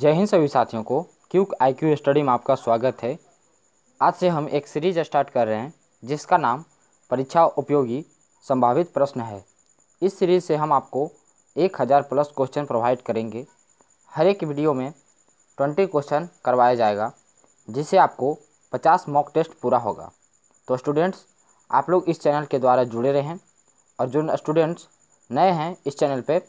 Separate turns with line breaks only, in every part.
जय हिंद सभी साथियों को क्यूक आई क्यू स्टडी में आपका स्वागत है आज से हम एक सीरीज स्टार्ट कर रहे हैं जिसका नाम परीक्षा उपयोगी संभावित प्रश्न है इस सीरीज से हम आपको एक हज़ार प्लस क्वेश्चन प्रोवाइड करेंगे हर एक वीडियो में ट्वेंटी क्वेश्चन करवाया जाएगा जिससे आपको पचास मॉक टेस्ट पूरा होगा तो स्टूडेंट्स आप लोग इस चैनल के द्वारा जुड़े रहें और जो स्टूडेंट्स नए हैं इस चैनल पर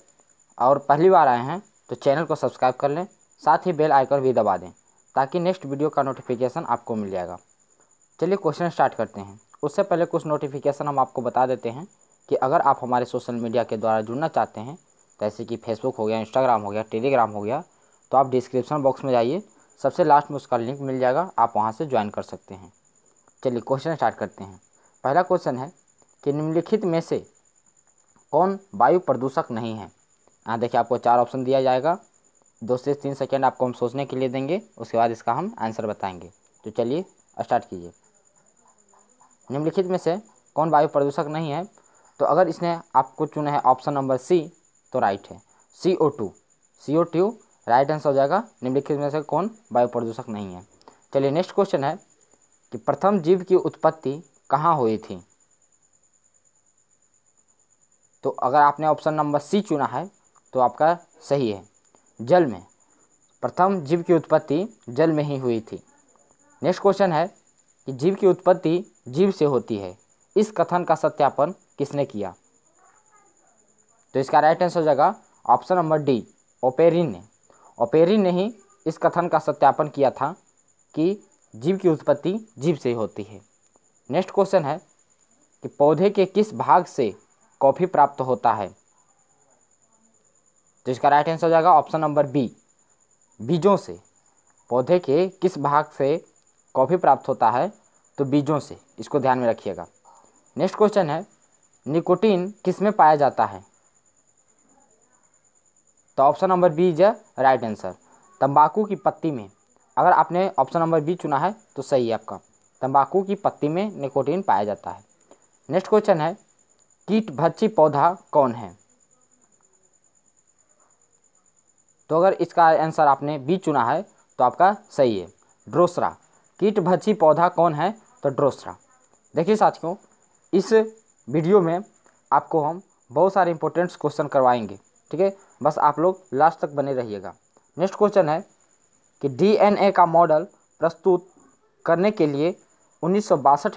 और पहली बार आए हैं तो चैनल को सब्सक्राइब कर लें साथ ही बेल आइकन भी दबा दें ताकि नेक्स्ट वीडियो का नोटिफिकेशन आपको मिल जाएगा चलिए क्वेश्चन स्टार्ट करते हैं उससे पहले कुछ नोटिफिकेशन हम आपको बता देते हैं कि अगर आप हमारे सोशल मीडिया के द्वारा जुड़ना चाहते हैं जैसे कि फेसबुक हो गया इंस्टाग्राम हो गया टेलीग्राम हो गया तो आप डिस्क्रिप्शन बॉक्स में जाइए सबसे लास्ट में उसका लिंक मिल जाएगा आप वहाँ से ज्वाइन कर सकते हैं चलिए क्वेश्चन स्टार्ट करते हैं पहला क्वेश्चन है कि निम्नलिखित में से कौन वायु प्रदूषक नहीं है यहाँ देखिए आपको चार ऑप्शन दिया जाएगा दो से तीन सेकेंड आपको हम सोचने के लिए देंगे उसके बाद इसका हम आंसर बताएंगे तो चलिए स्टार्ट कीजिए निम्नलिखित में से कौन वायु प्रदूषक नहीं है तो अगर इसने आपको चुना है ऑप्शन नंबर सी तो राइट है C O two C O two right answer हो जाएगा निम्नलिखित में से कौन वायु प्रदूषक नहीं है चलिए नेक्स्ट क्वेश्चन है कि प्रथम जीव की उत्पत्ति कहाँ हुई थी तो अगर आपने ऑप्शन नंबर सी चुना है तो आपका सही है जल में प्रथम जीव की उत्पत्ति जल में ही हुई थी नेक्स्ट क्वेश्चन है कि जीव की उत्पत्ति जीव से होती है इस कथन का सत्यापन किसने किया तो इसका राइट आंसर हो जाएगा ऑप्शन नंबर डी ओपेरिन ने ओपेरिन ने ही इस कथन का सत्यापन किया था कि जीव की उत्पत्ति जीव से ही होती है नेक्स्ट क्वेश्चन है कि पौधे के किस भाग से कॉफ़ी प्राप्त होता है तो इसका राइट आंसर हो जाएगा ऑप्शन नंबर बी बीजों से पौधे के किस भाग से कॉफ़ी प्राप्त होता है तो बीजों से इसको ध्यान में रखिएगा नेक्स्ट क्वेश्चन है निकोटीन किस में पाया जाता है तो option number B is a right answer तंबाकू की पत्ती में अगर आपने ऑप्शन नंबर बी चुना है तो सही है आपका तंबाकू की पत्ती में निकोटीन पाया जाता है नेक्स्ट क्वेश्चन है कीट भच्ची पौधा कौन है तो अगर इसका आंसर आपने बी चुना है तो आपका सही है ड्रोसरा कीट भक्षी पौधा कौन है तो ड्रोसरा देखिए साथियों इस वीडियो में आपको हम बहुत सारे इंपॉर्टेंट्स क्वेश्चन करवाएंगे ठीक है बस आप लोग लास्ट तक बने रहिएगा नेक्स्ट क्वेश्चन है कि डीएनए का मॉडल प्रस्तुत करने के लिए उन्नीस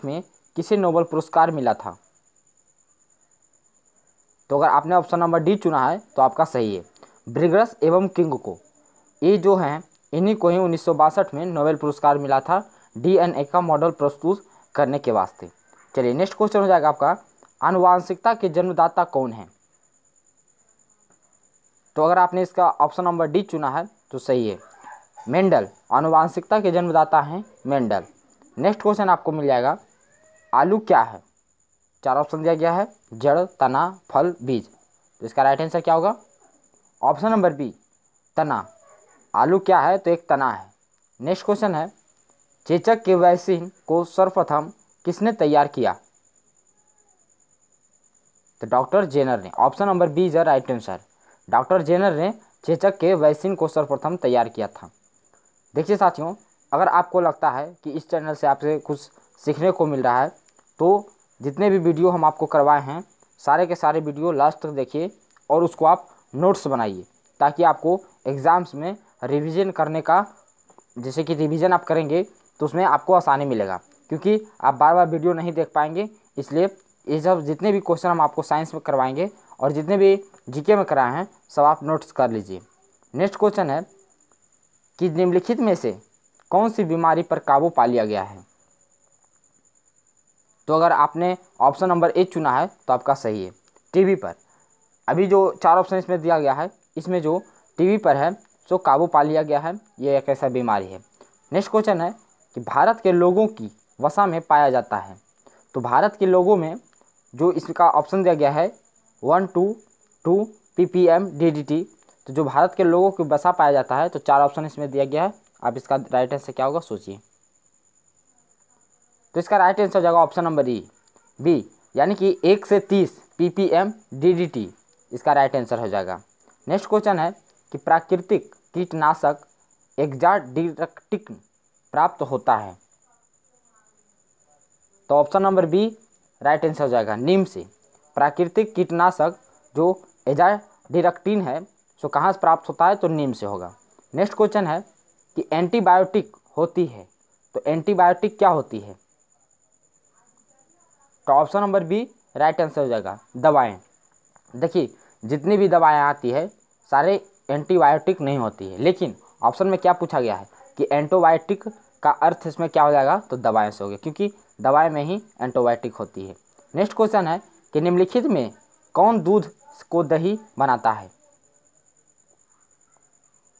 में किसे नोबल पुरस्कार मिला था तो अगर आपने ऑप्शन नंबर डी चुना है तो आपका सही है ब्रिगरस एवं किंग को ये जो हैं इन्हीं को ही उन्नीस में नोबेल पुरस्कार मिला था डीएनए का मॉडल प्रस्तुत करने के वास्ते चलिए नेक्स्ट क्वेश्चन हो जाएगा आपका आनुवांशिकता के जन्मदाता कौन है तो अगर आपने इसका ऑप्शन नंबर डी चुना है तो सही है मेंडल आनुवांशिकता के जन्मदाता हैं मेंडल नेक्स्ट क्वेश्चन आपको मिल जाएगा आलू क्या है चार ऑप्शन दिया गया है जड़ तना फल बीज तो इसका राइट आंसर क्या होगा ऑप्शन नंबर बी तना आलू क्या है तो एक तना है नेक्स्ट क्वेश्चन है चेचक के वैक्सीन को सर्वप्रथम किसने तैयार किया तो डॉक्टर जेनर ने option number B is right answer doctor Jenner ने चेचक के वैक्सीन को सर्वप्रथम तैयार किया था देखिए साथियों अगर आपको लगता है कि इस चैनल से आपसे कुछ सीखने को मिल रहा है तो जितने भी वीडियो हम आपको करवाए हैं सारे के सारे वीडियो लास्ट तक देखिए और उसको आप नोट्स बनाइए ताकि आपको एग्ज़ाम्स में रिवीजन करने का जैसे कि रिवीजन आप करेंगे तो उसमें आपको आसानी मिलेगा क्योंकि आप बार बार वीडियो नहीं देख पाएंगे इसलिए ये सब जितने भी क्वेश्चन हम आपको साइंस में करवाएंगे और जितने भी जीके में कराए हैं सब आप नोट्स कर लीजिए नेक्स्ट क्वेश्चन है कि निम्नलिखित में से कौन सी बीमारी पर काबू पा लिया गया है तो अगर आपने ऑप्शन नंबर ए चुना है तो आपका सही है टीबी पर अभी जो चार ऑप्शन इसमें दिया गया है इसमें जो टीवी पर है सो काबू पा लिया गया है ये एक ऐसा बीमारी है नेक्स्ट क्वेश्चन है कि भारत के लोगों की वसा में पाया जाता है तो भारत के लोगों में जो इसका ऑप्शन दिया गया है one two two P P M D D T तो जो भारत के लोगों की वसा पाया जाता है तो चार ऑप्शन इसमें दिया गया है आप इसका राइट आंसर क्या होगा सोचिए तो इसका राइट आंसर हो जाएगा ऑप्शन नंबर ई बी यानी कि एक से तीस P P M D D T इसका राइट आंसर हो जाएगा नेक्स्ट क्वेश्चन है कि प्राकृतिक कीटनाशक एग्जाडिरेक्टिक प्राप्त होता है तो option number B right answer हो जाएगा नीम से प्राकृतिक कीटनाशक जो एजाडिरेक्टिन है सो कहाँ से प्राप्त होता है तो नीम से होगा नेक्स्ट क्वेश्चन है कि एंटीबायोटिक होती है तो एंटीबायोटिक क्या होती है तो option number B right answer हो जाएगा दवाएं देखिए जितनी भी दवाएँ आती है सारे एंटीबायोटिक नहीं होती है लेकिन ऑप्शन में क्या पूछा गया है कि एंटोबायोटिक का अर्थ इसमें क्या हो जाएगा तो दवाएँ से हो गया क्योंकि दवाएँ में ही एंटोबायोटिक होती है नेक्स्ट क्वेश्चन है कि निम्नलिखित में कौन दूध को दही बनाता है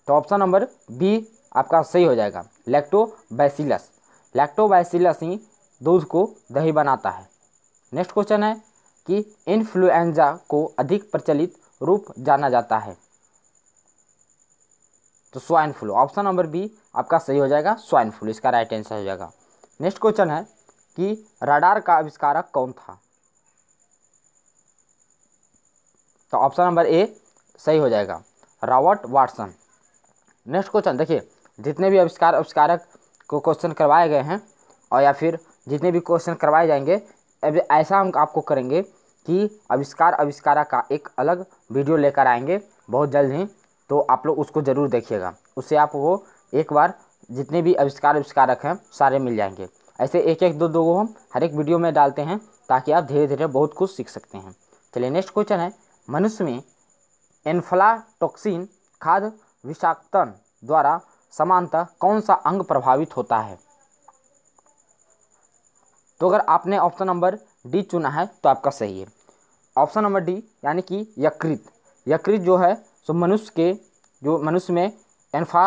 तो ऑप्शन नंबर बी आपका सही हो जाएगा लैक्टोबैसिलस लैक्टोबैसिलस ही दूध को दही बनाता है नेक्स्ट क्वेश्चन है कि इन्फ्लुएंजा को अधिक प्रचलित रूप जाना जाता है तो swine flu option number B आपका सही हो जाएगा स्वाइन फ्लू इसका राइट आंसर हो जाएगा नेक्स्ट क्वेश्चन है कि राडार का आविष्कारक कौन था तो ऑप्शन नंबर ए सही हो जाएगा रॉबर्ट वाटसन नेक्स्ट क्वेश्चन देखिए जितने भी आविष्कार आविष्कारक को क्वेश्चन करवाए गए हैं और या फिर जितने भी क्वेश्चन करवाए जाएंगे अब ऐसा हम आपको करेंगे कि आविष्कार आविष्कारा का एक अलग वीडियो लेकर आएंगे बहुत जल्द ही तो आप लोग उसको ज़रूर देखिएगा उससे आप वो एक बार जितने भी आविष्कार आविष्कारक हैं सारे मिल जाएंगे ऐसे एक एक दो दो को हम हर एक वीडियो में डालते हैं ताकि आप धीरे धीरे बहुत कुछ सीख सकते हैं चलिए नेक्स्ट क्वेश्चन है मनुष्य में एनफ्लाटोक्सिन खाद विषाक्तन द्वारा समानता कौन सा अंग प्रभावित होता है तो अगर आपने ऑप्शन नंबर डी चुना है तो आपका सही है ऑप्शन नंबर डी यानी कि यकृत यकृत जो है सो मनुष्य के जो मनुष्य में एन्फा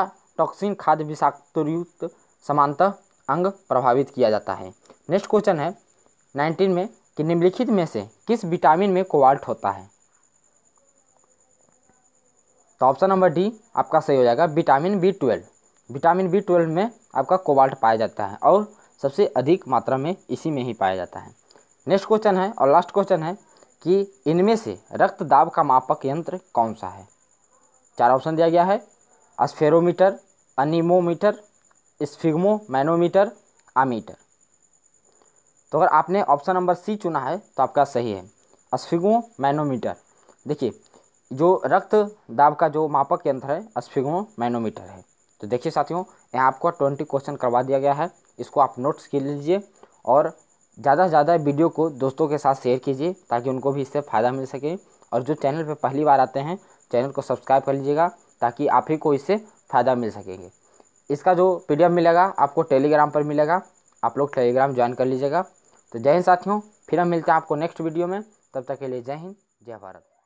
खाद्य विषाक्तयुक्त समानतः अंग प्रभावित किया जाता है नेक्स्ट क्वेश्चन है नाइनटीन में कि निम्नलिखित में से किस विटामिन में कोवाल्ट होता है तो ऑप्शन नंबर डी आपका सही हो जाएगा vitamin B twelve vitamin B twelve में आपका कोवाल्ट पाया जाता है और सबसे अधिक मात्रा में इसी में ही पाया जाता है नेक्स्ट क्वेश्चन है और लास्ट क्वेश्चन है कि इनमें से रक्त दाब का मापक यंत्र कौन सा है चार ऑप्शन दिया गया है spherometer anemometer sphygmomanometer ammeter तो अगर आपने ऑप्शन नंबर सी चुना है तो आपका सही है अस्फिग्मो मैनोमीटर देखिए जो रक्त दाब का जो मापक यंत्र है अस्फिग्मो मैनोमीटर है तो देखिए साथियों यहाँ आपको ट्वेंटी क्वेश्चन करवा दिया गया है इसको आप नोट्स कर लीजिए और ज़्यादा से ज़्यादा वीडियो को दोस्तों के साथ शेयर कीजिए ताकि उनको भी इससे फ़ायदा मिल सके और जो चैनल पर पहली बार आते हैं चैनल को सब्सक्राइब कर लीजिएगा ताकि आप ही को इससे फ़ायदा मिल सकेंगे इसका जो पी मिलेगा आपको टेलीग्राम पर मिलेगा आप लोग टेलीग्राम ज्वाइन कर लीजिएगा तो जय हिंद साथियों फिर हम मिलते हैं आपको नेक्स्ट वीडियो में तब तक के लिए जय हिंद जय भारत